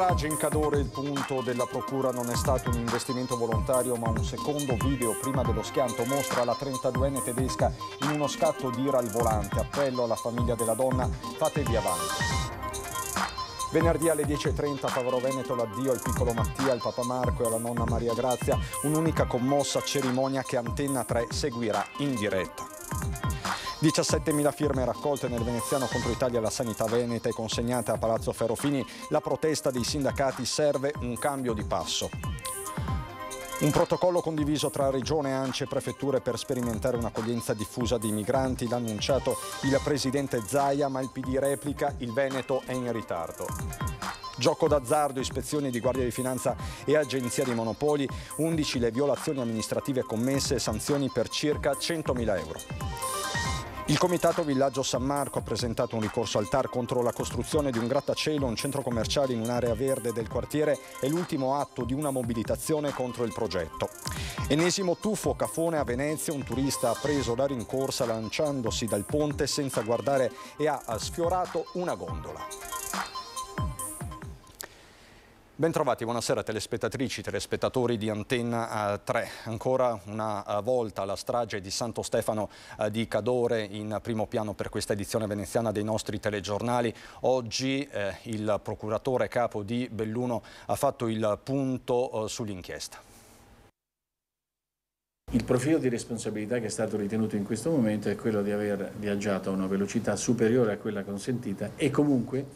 strage in Cadore il punto della procura non è stato un investimento volontario ma un secondo video prima dello schianto mostra la 32enne tedesca in uno scatto di ira al volante. Appello alla famiglia della donna, fatevi avanti. Venerdì alle 10.30 a Favaro Veneto l'addio al piccolo Mattia, al papà Marco e alla nonna Maria Grazia, un'unica commossa cerimonia che Antenna 3 seguirà in diretta. 17.000 firme raccolte nel veneziano contro Italia alla sanità veneta e consegnate a Palazzo Ferrofini, la protesta dei sindacati serve un cambio di passo. Un protocollo condiviso tra Regione, Ance e Prefetture per sperimentare un'accoglienza diffusa di migranti, l'ha annunciato il presidente Zaia, ma il PD replica, il Veneto è in ritardo. Gioco d'azzardo, ispezioni di Guardia di Finanza e Agenzia dei Monopoli, 11 le violazioni amministrative commesse e sanzioni per circa 100.000 euro. Il Comitato Villaggio San Marco ha presentato un ricorso al TAR contro la costruzione di un grattacielo, un centro commerciale in un'area verde del quartiere e l'ultimo atto di una mobilitazione contro il progetto. Ennesimo tuffo cafone a Venezia, un turista ha preso la rincorsa lanciandosi dal ponte senza guardare e ha sfiorato una gondola. Bentrovati, buonasera telespettatrici, telespettatori di Antenna 3. Eh, Ancora una eh, volta la strage di Santo Stefano eh, di Cadore in primo piano per questa edizione veneziana dei nostri telegiornali. Oggi eh, il procuratore capo di Belluno ha fatto il punto eh, sull'inchiesta. Il profilo di responsabilità che è stato ritenuto in questo momento è quello di aver viaggiato a una velocità superiore a quella consentita e comunque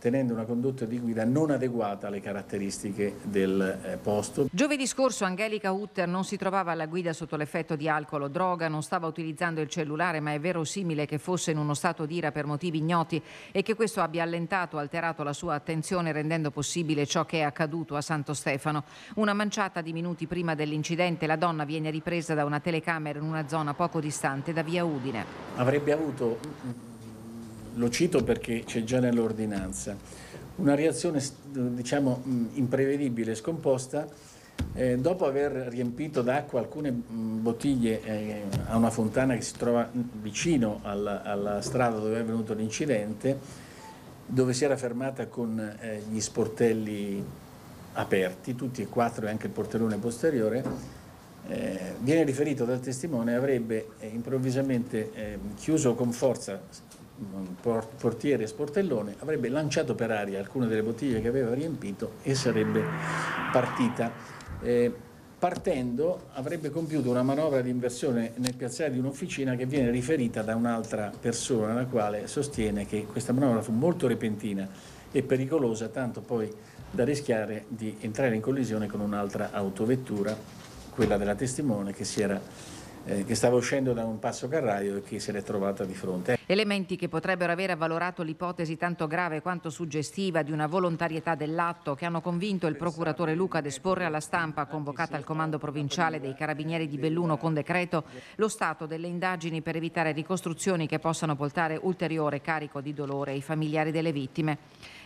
tenendo una condotta di guida non adeguata alle caratteristiche del eh, posto. Giovedì scorso Angelica Utter non si trovava alla guida sotto l'effetto di alcol o droga, non stava utilizzando il cellulare, ma è verosimile che fosse in uno stato di ira per motivi ignoti e che questo abbia allentato, o alterato la sua attenzione rendendo possibile ciò che è accaduto a Santo Stefano. Una manciata di minuti prima dell'incidente la donna viene ripresa da una telecamera in una zona poco distante da via Udine. Avrebbe avuto lo cito perché c'è già nell'ordinanza, una reazione diciamo, mm, imprevedibile scomposta eh, dopo aver riempito d'acqua alcune mm, bottiglie eh, a una fontana che si trova vicino alla, alla, strada dove è avvenuto l'incidente, dove si era fermata con eh, gli sportelli aperti, tutti e quattro e anche il portellone posteriore, eh, viene riferito dal testimone avrebbe eh, improvvisamente eh, chiuso con forza portiere e sportellone, avrebbe lanciato per aria alcune delle bottiglie che aveva riempito e sarebbe partita. Eh, partendo avrebbe compiuto una manovra di inversione nel piazzale di un'officina che viene riferita da un'altra persona, la quale sostiene che questa manovra fu molto repentina e pericolosa, tanto poi da rischiare di entrare in collisione con un'altra autovettura, quella della testimone che si era eh, che stava uscendo da un passo carraio e che se l'è trovata di fronte. Elementi che potrebbero aver avvalorato l'ipotesi tanto grave quanto suggestiva di una volontarietà dell'atto che hanno convinto il procuratore Luca ad esporre alla stampa, convocata al comando provinciale dei carabinieri di Belluno con decreto, lo stato delle indagini per evitare ricostruzioni che possano portare ulteriore carico di dolore ai familiari delle vittime.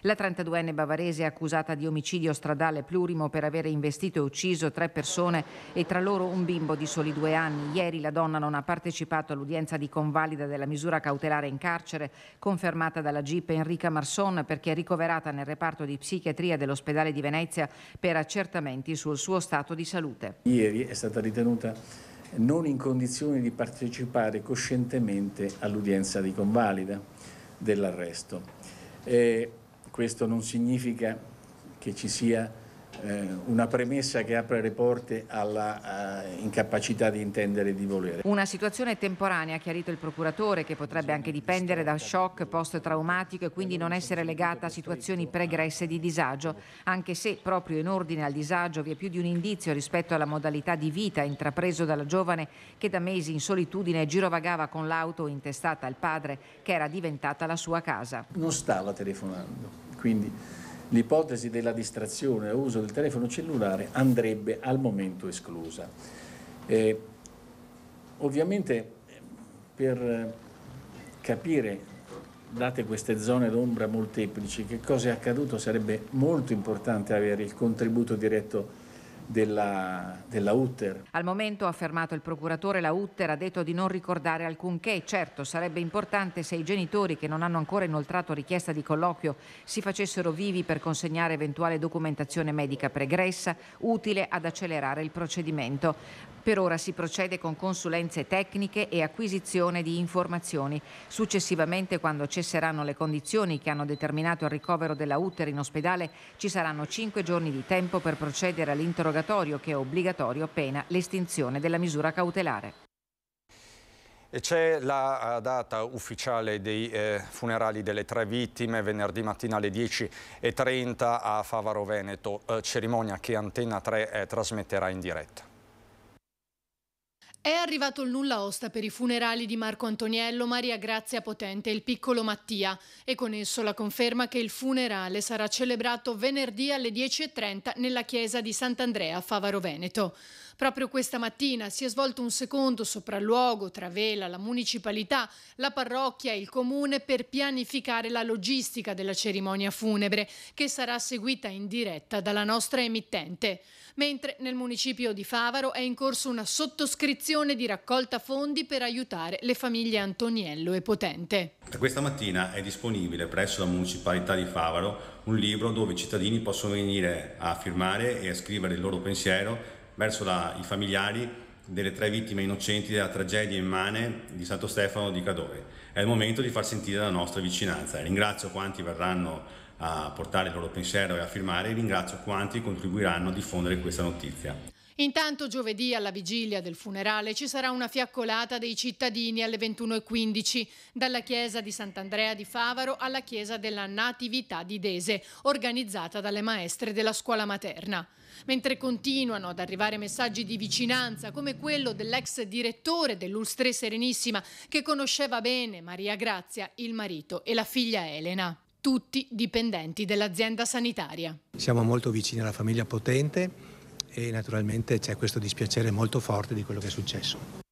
La 32enne bavarese è accusata di omicidio stradale plurimo per aver investito e ucciso tre persone e tra loro un bimbo di soli due anni. Ieri la donna non ha partecipato all'udienza di convalida della misura cautelare in carcere, confermata dalla GIP Enrica Marson perché è ricoverata nel reparto di psichiatria dell'ospedale di Venezia per accertamenti sul suo stato di salute. Ieri è stata ritenuta non in condizione di partecipare coscientemente all'udienza di convalida dell'arresto. Eh, questo non significa che ci sia eh, una premessa che apre le porte alla uh, incapacità di intendere e di volere. Una situazione temporanea, ha chiarito il procuratore, che potrebbe anche dipendere da shock post-traumatico e quindi non essere legata a situazioni pregresse di disagio, anche se proprio in ordine al disagio vi è più di un indizio rispetto alla modalità di vita intrapreso dalla giovane che da mesi in solitudine girovagava con l'auto intestata al padre che era diventata la sua casa. Non stava telefonando, quindi l'ipotesi della distrazione a uso del telefono cellulare andrebbe al momento esclusa. Eh, ovviamente per capire, date queste zone d'ombra molteplici, che cosa è accaduto sarebbe molto importante avere il contributo diretto della, della Utter. Al momento, ha affermato il procuratore, la Utter ha detto di non ricordare alcunché. Certo, sarebbe importante se i genitori che non hanno ancora inoltrato richiesta di colloquio si facessero vivi per consegnare eventuale documentazione medica pregressa, utile ad accelerare il procedimento. Per ora si procede con consulenze tecniche e acquisizione di informazioni. Successivamente, quando cesseranno le condizioni che hanno determinato il ricovero della Utter in ospedale, ci saranno cinque giorni di tempo per procedere all'interrogatorio che è obbligatorio pena l'estinzione della misura cautelare. E C'è la data ufficiale dei eh, funerali delle tre vittime, venerdì mattina alle 10.30 a Favaro Veneto, eh, cerimonia che Antenna 3 eh, trasmetterà in diretta. È arrivato il nulla osta per i funerali di Marco Antoniello, Maria Grazia Potente e il piccolo Mattia e con esso la conferma che il funerale sarà celebrato venerdì alle 10.30 nella chiesa di Sant'Andrea a Favaro Veneto. Proprio questa mattina si è svolto un secondo sopralluogo tra Vela, la municipalità, la parrocchia e il comune per pianificare la logistica della cerimonia funebre che sarà seguita in diretta dalla nostra emittente. Mentre nel municipio di Favaro è in corso una sottoscrizione di raccolta fondi per aiutare le famiglie Antoniello e Potente. questa mattina è disponibile presso la municipalità di Favaro un libro dove i cittadini possono venire a firmare e a scrivere il loro pensiero verso la, i familiari delle tre vittime innocenti della tragedia immane di Santo Stefano di Cadore. È il momento di far sentire la nostra vicinanza. Ringrazio quanti verranno a portare il loro pensiero e a firmare e ringrazio quanti contribuiranno a diffondere questa notizia. Intanto giovedì alla vigilia del funerale ci sarà una fiaccolata dei cittadini alle 21.15 dalla chiesa di Sant'Andrea di Favaro alla chiesa della Natività di Dese, organizzata dalle maestre della scuola materna. Mentre continuano ad arrivare messaggi di vicinanza come quello dell'ex direttore dell'Ulstre Serenissima che conosceva bene Maria Grazia, il marito e la figlia Elena tutti dipendenti dell'azienda sanitaria. Siamo molto vicini alla famiglia Potente e naturalmente c'è questo dispiacere molto forte di quello che è successo.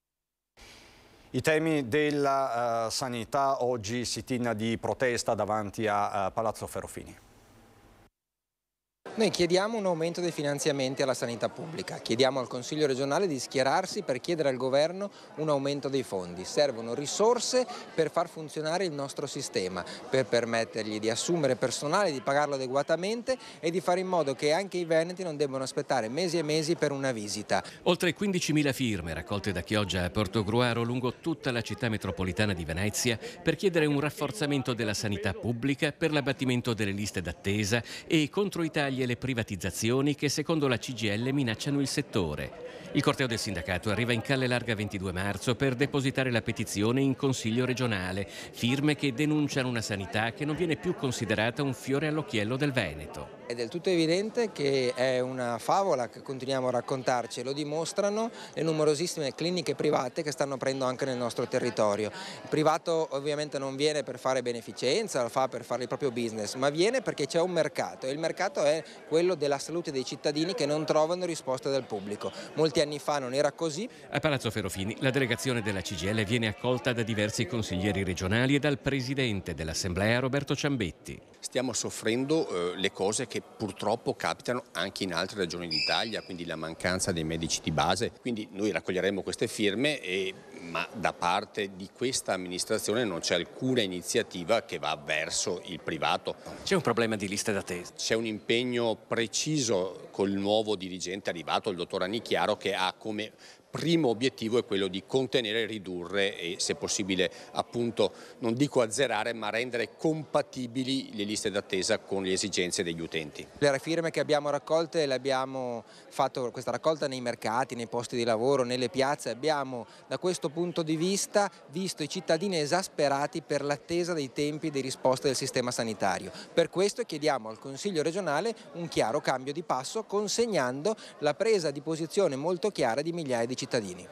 I temi della uh, sanità oggi si tinna di protesta davanti a uh, Palazzo Ferrofini. Noi chiediamo un aumento dei finanziamenti alla sanità pubblica, chiediamo al Consiglio regionale di schierarsi per chiedere al governo un aumento dei fondi. Servono risorse per far funzionare il nostro sistema, per permettergli di assumere personale, di pagarlo adeguatamente e di fare in modo che anche i veneti non debbano aspettare mesi e mesi per una visita. Oltre 15.000 firme raccolte da Chioggia a Portogruaro lungo tutta la città metropolitana di Venezia per chiedere un rafforzamento della sanità pubblica per l'abbattimento delle liste d'attesa e contro i tagli e le privatizzazioni che secondo la CGL minacciano il settore. Il corteo del sindacato arriva in Calle Larga 22 marzo per depositare la petizione in Consiglio regionale, firme che denunciano una sanità che non viene più considerata un fiore all'occhiello del Veneto. È del tutto evidente che è una favola che continuiamo a raccontarci, lo dimostrano le numerosissime cliniche private che stanno aprendo anche nel nostro territorio. Il privato ovviamente non viene per fare beneficenza, lo fa per fare il proprio business, ma viene perché c'è un mercato e il mercato è quello della salute dei cittadini che non trovano risposta dal pubblico. Molti anni fa non era così. A Palazzo Ferofini la delegazione della CGL viene accolta da diversi consiglieri regionali e dal presidente dell'Assemblea Roberto Ciambetti. Stiamo soffrendo eh, le cose che purtroppo capitano anche in altre regioni d'Italia, quindi la mancanza dei medici di base. Quindi noi raccoglieremo queste firme e ma da parte di questa amministrazione non c'è alcuna iniziativa che va verso il privato. C'è un problema di liste d'attesa? C'è un impegno preciso col nuovo dirigente arrivato, il dottor Anichiaro, che ha come primo obiettivo è quello di contenere, ridurre e se possibile appunto non dico azzerare ma rendere compatibili le liste d'attesa con le esigenze degli utenti. Le firme che abbiamo raccolte le abbiamo fatto questa raccolta nei mercati, nei posti di lavoro, nelle piazze, abbiamo da questo punto di vista visto i cittadini esasperati per l'attesa dei tempi di risposta del sistema sanitario. Per questo chiediamo al Consiglio regionale un chiaro cambio di passo consegnando la presa di posizione molto chiara di migliaia di cittadini cittadini.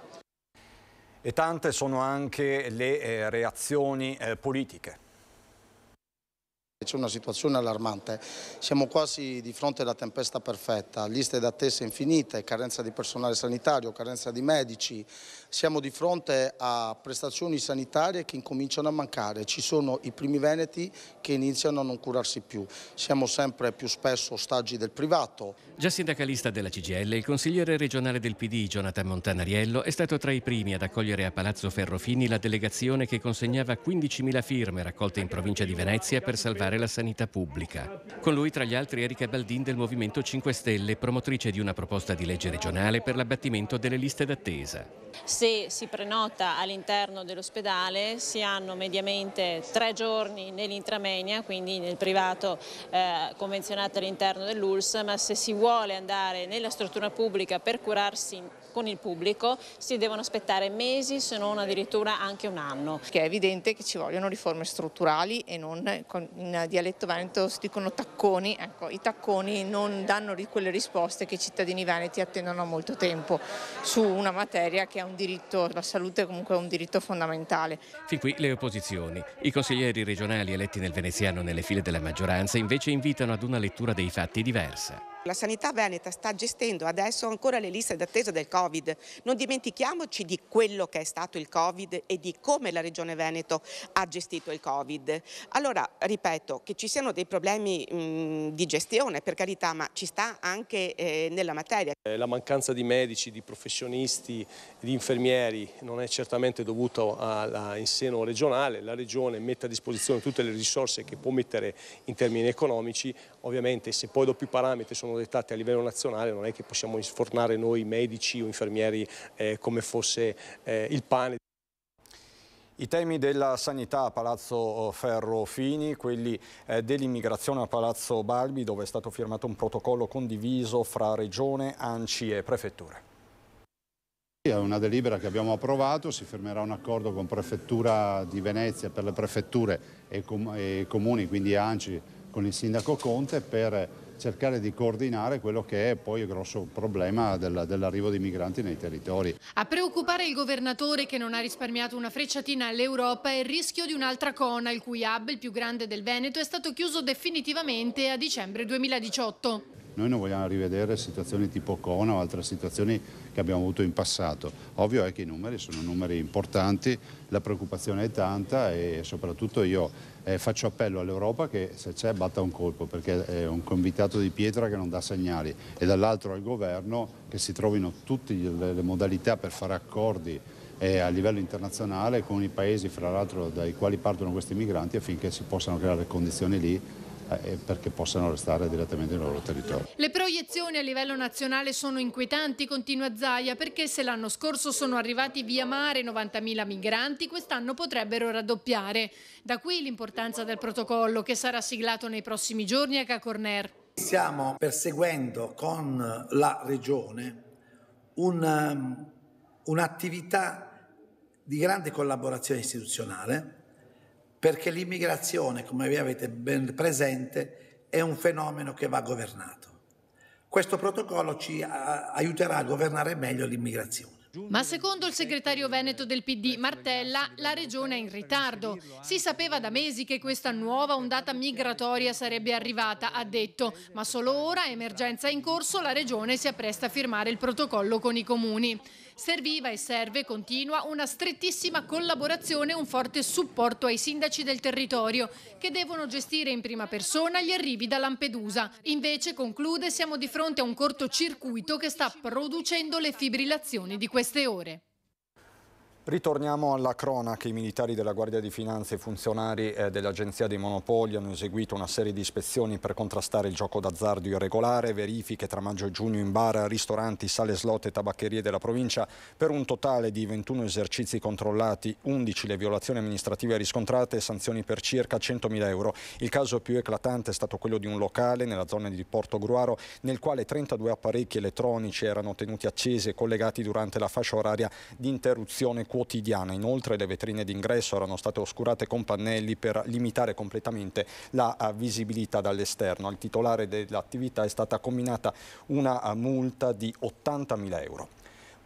E tante sono anche le eh, reazioni eh, politiche. C'è una situazione allarmante, siamo quasi di fronte alla tempesta perfetta, liste d'attesa infinite, carenza di personale sanitario, carenza di medici, siamo di fronte a prestazioni sanitarie che incominciano a mancare, ci sono i primi veneti che iniziano a non curarsi più, siamo sempre più spesso ostaggi del privato. Già sindacalista della CGL, il consigliere regionale del PD Jonathan Montanariello è stato tra i primi ad accogliere a Palazzo Ferrofini la delegazione che consegnava 15.000 firme raccolte in provincia di Venezia per salvare riformare la sanità pubblica. Con lui tra gli altri Erika Baldin del Movimento 5 Stelle, promotrice di una proposta di legge regionale per l'abbattimento delle liste d'attesa. Se si prenota all'interno dell'ospedale si hanno mediamente tre giorni nell'intramenia, quindi nel privato eh, convenzionato all'interno dell'ULS, ma se si vuole andare nella struttura pubblica per curarsi con il pubblico si devono aspettare mesi se non addirittura anche un anno. Che è evidente che ci vogliono riforme strutturali e non, eh, in dialetto veneto si dicono tacconi, ecco, i tacconi non danno quelle risposte che i cittadini veneti attendono molto tempo su una materia che è un diritto, la salute comunque è un diritto fondamentale. Fin qui le opposizioni. I consiglieri regionali eletti nel veneziano nelle file della maggioranza invece invitano ad una lettura dei fatti diversa. La sanità veneta sta gestendo adesso ancora le liste d'attesa del Covid. Non dimentichiamoci di quello che è stato il Covid e di come la Regione Veneto ha gestito il Covid. Allora, ripeto, che ci siano dei problemi mh, di gestione, per carità, ma ci sta anche eh, nella materia. Eh, la mancanza di medici, di professionisti, di infermieri non è certamente dovuta in seno regionale. La Regione mette a disposizione tutte le risorse che può mettere in termini economici. Ovviamente se poi dopo i parametri sono sono dettate a livello nazionale, non è che possiamo sfornare noi medici o infermieri eh, come fosse eh, il pane. I temi della sanità a Palazzo eh, Ferro Fini, quelli eh, dell'immigrazione a Palazzo Balbi, dove è stato firmato un protocollo condiviso fra Regione, Anci e Prefetture. È una delibera che abbiamo approvato, si firmerà un accordo con Prefettura di Venezia per le prefetture e, e comuni, quindi Anci, con il sindaco Conte per cercare di coordinare quello che è poi il grosso problema dell'arrivo di migranti nei territori. A preoccupare il governatore che non ha risparmiato una frecciatina all'Europa è il rischio di un'altra cona, il cui hub, il più grande del Veneto, è stato chiuso definitivamente a dicembre 2018. Noi non vogliamo rivedere situazioni tipo Cona o altre situazioni che abbiamo avuto in passato. Ovvio è che i numeri sono numeri importanti, la preoccupazione è tanta e soprattutto io eh, faccio appello all'Europa che se c'è batta un colpo perché è un convitato di pietra che non dà segnali e dall'altro al governo che si trovino tutte le, le modalità per fare accordi eh, a livello internazionale con i paesi fra l'altro dai quali partono questi migranti affinché si possano creare condizioni lì eh, perché possano restare direttamente nel loro territorio. Le proiezioni a livello nazionale sono inquietanti, continua Zaia, perché se l'anno scorso sono arrivati via mare 90.000 migranti, quest'anno potrebbero raddoppiare. Da qui l'importanza del protocollo che sarà siglato nei prossimi giorni a Cacorner. Stiamo perseguendo con la Regione un, ehm, un'attività di grande collaborazione istituzionale perché l'immigrazione, come vi avete ben presente, è un fenomeno che va governato. Questo protocollo ci aiuterà a governare meglio l'immigrazione. Ma secondo il segretario veneto del PD Martella, la regione è in ritardo. Si sapeva da mesi che questa nuova ondata migratoria sarebbe arrivata, ha detto, ma solo ora, emergenza in corso, la regione si appresta a firmare il protocollo con i comuni. Serviva e serve, continua, una strettissima collaborazione e un forte supporto ai sindaci del territorio che devono gestire in prima persona gli arrivi da Lampedusa. Invece, conclude, siamo di fronte a un cortocircuito che sta producendo le fibrillazioni di queste ore. Ritorniamo alla cronaca. I militari della Guardia di Finanza e funzionari eh, dell'Agenzia dei Monopoli hanno eseguito una serie di ispezioni per contrastare il gioco d'azzardo irregolare, verifiche tra maggio e giugno in bar, ristoranti, sale slot e tabaccherie della provincia per un totale di 21 esercizi controllati, 11 le violazioni amministrative riscontrate e sanzioni per circa 100.000 euro. Il caso più eclatante è stato quello di un locale nella zona di Porto Gruaro nel quale 32 apparecchi elettronici erano tenuti accesi e collegati durante la fascia oraria di interruzione quotidiana. Inoltre le vetrine d'ingresso erano state oscurate con pannelli per limitare completamente la eh, visibilità dall'esterno. Al titolare dell'attività è stata comminata una eh, multa di 80.000 euro.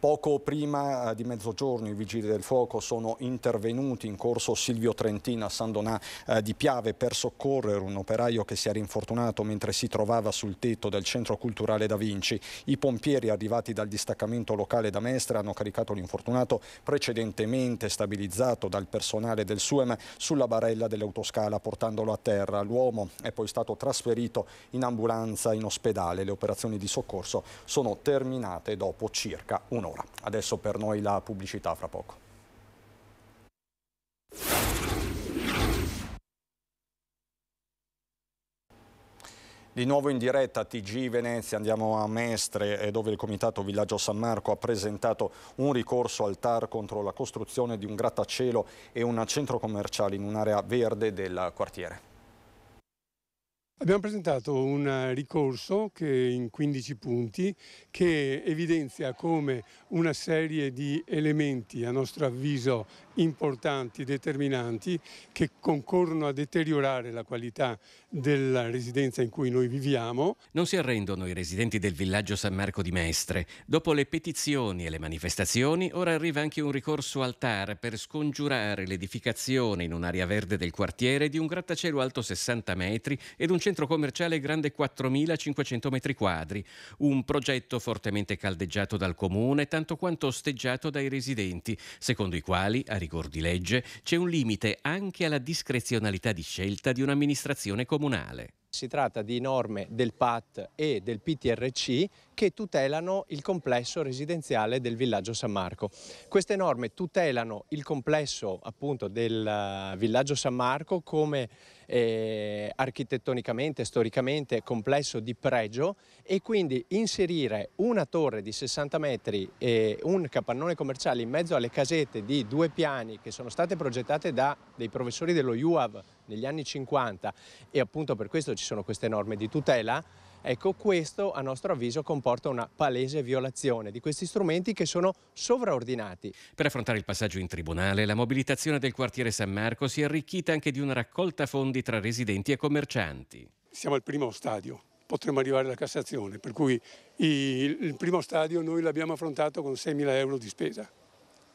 Poco prima di mezzogiorno i vigili del fuoco sono intervenuti in corso Silvio Trentina a San Donà eh, di Piave per soccorrere un operaio che si era infortunato mentre si trovava sul tetto del centro culturale Da Vinci. I pompieri arrivati dal distaccamento locale da Mestre hanno caricato l'infortunato precedentemente stabilizzato dal personale del SUEM sulla barella dell'autoscala portandolo a terra. L'uomo è poi stato trasferito in ambulanza in ospedale. Le operazioni di soccorso sono terminate dopo circa un'ora ora. Adesso per noi la pubblicità fra poco. Di nuovo in diretta a TG Venezia andiamo a Mestre eh, dove il Comitato Villaggio San Marco ha presentato un ricorso al TAR contro la costruzione di un grattacielo e un centro commerciale in un'area verde del quartiere. Abbiamo presentato un eh, ricorso in 15 punti che evidenzia come una serie di elementi a nostro avviso importanti, determinanti, che concorrono a deteriorare la qualità della residenza in cui noi viviamo. Non si arrendono i residenti del villaggio San Marco di Mestre. Dopo le petizioni e le manifestazioni, ora arriva anche un ricorso al TAR per scongiurare l'edificazione in un'area verde del quartiere di un grattacielo alto 60 metri ed un centro commerciale grande 4.500 metri quadri. Un progetto fortemente caldeggiato dal comune, tanto quanto osteggiato dai residenti, secondo i quali a rigor di legge, c'è un limite anche alla discrezionalità di scelta di un'amministrazione comunale. Si tratta di norme del PAT e del PTRC che tutelano il complesso residenziale del villaggio San Marco. Queste norme tutelano il complesso appunto del eh, villaggio San Marco come eh, architettonicamente, storicamente complesso di pregio e quindi inserire una torre di 60 metri e un capannone commerciale in mezzo alle casette di due piani che sono state progettate da dei professori dello UAV negli anni 50 e appunto per questo ci sono queste norme di tutela, ecco questo a nostro avviso comporta una palese violazione di questi strumenti che sono sovraordinati. Per affrontare il passaggio in tribunale, la mobilitazione del quartiere San Marco si è arricchita anche di una raccolta fondi tra residenti e commercianti. Siamo al primo stadio, potremmo arrivare alla Cassazione, per cui il primo stadio noi l'abbiamo affrontato con 6.000 euro di spesa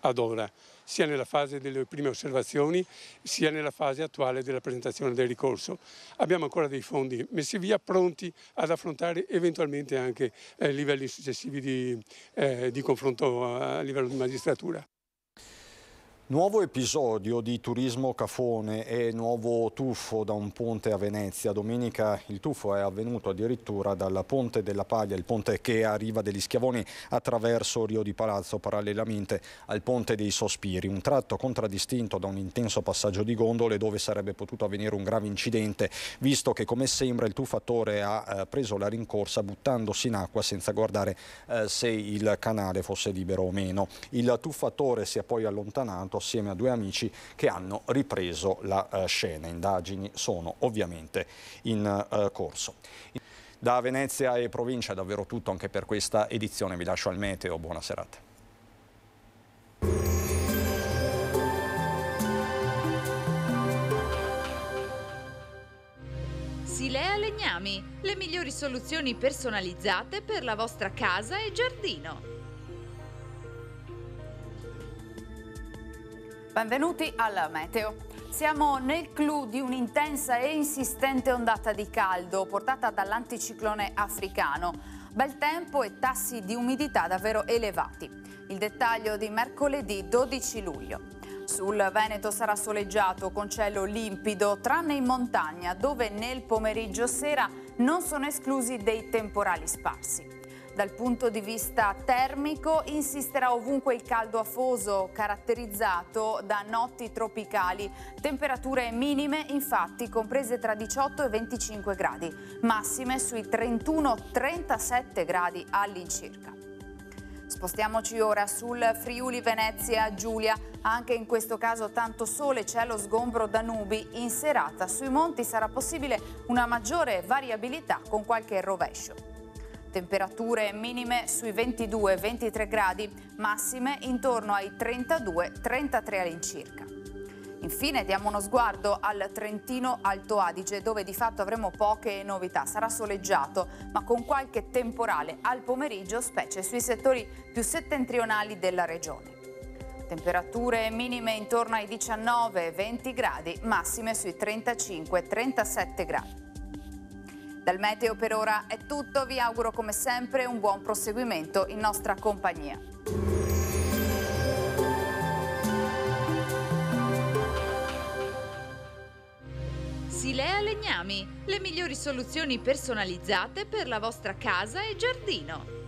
ad ora, sia nella fase delle prime osservazioni sia nella fase attuale della presentazione del ricorso. Abbiamo ancora dei fondi messi via pronti ad affrontare eventualmente anche eh, livelli successivi di, eh, di confronto a livello di magistratura. Nuovo episodio di turismo cafone e nuovo tuffo da un ponte a Venezia. Domenica il tuffo è avvenuto addirittura dal Ponte della Paglia, il ponte che arriva degli Schiavoni attraverso Rio di Palazzo parallelamente al Ponte dei Sospiri, un tratto contraddistinto da un intenso passaggio di gondole dove sarebbe potuto avvenire un grave incidente, visto che come sembra il tuffatore ha eh, preso la rincorsa buttandosi in acqua senza guardare eh, se il canale fosse libero o meno. Il tuffatore si è poi allontanato assieme a due amici che hanno ripreso la eh, scena. Indagini sono ovviamente in eh, corso. Da Venezia e provincia è davvero tutto anche per questa edizione. Vi lascio al meteo, buona serata. Silea Legnami, le migliori soluzioni personalizzate per la vostra casa e giardino. Benvenuti alla Meteo. Siamo nel clou di un'intensa e insistente ondata di caldo portata dall'anticiclone africano. Bel tempo e tassi di umidità davvero elevati. Il dettaglio di mercoledì 12 luglio. Sul Veneto sarà soleggiato con cielo limpido, tranne in montagna dove nel pomeriggio sera non sono esclusi dei temporali sparsi. Dal punto di vista termico insisterà ovunque il caldo afoso caratterizzato da notti tropicali, temperature minime infatti comprese tra 18 e 25 gradi, massime sui 31-37 gradi all'incirca. Spostiamoci ora sul Friuli Venezia Giulia, anche in questo caso tanto sole, cielo sgombro da nubi, in serata sui monti sarà possibile una maggiore variabilità con qualche rovescio temperature minime sui 22-23 gradi, massime intorno ai 32-33 all'incirca. Infine diamo uno sguardo al Trentino Alto Adige dove di fatto avremo poche novità, sarà soleggiato ma con qualche temporale al pomeriggio specie sui settori più settentrionali della regione. Temperature minime intorno ai 19-20 gradi, massime sui 35-37 gradi. Dal Meteo per ora è tutto, vi auguro come sempre un buon proseguimento in nostra compagnia. Silea Legnami, le migliori soluzioni personalizzate per la vostra casa e giardino.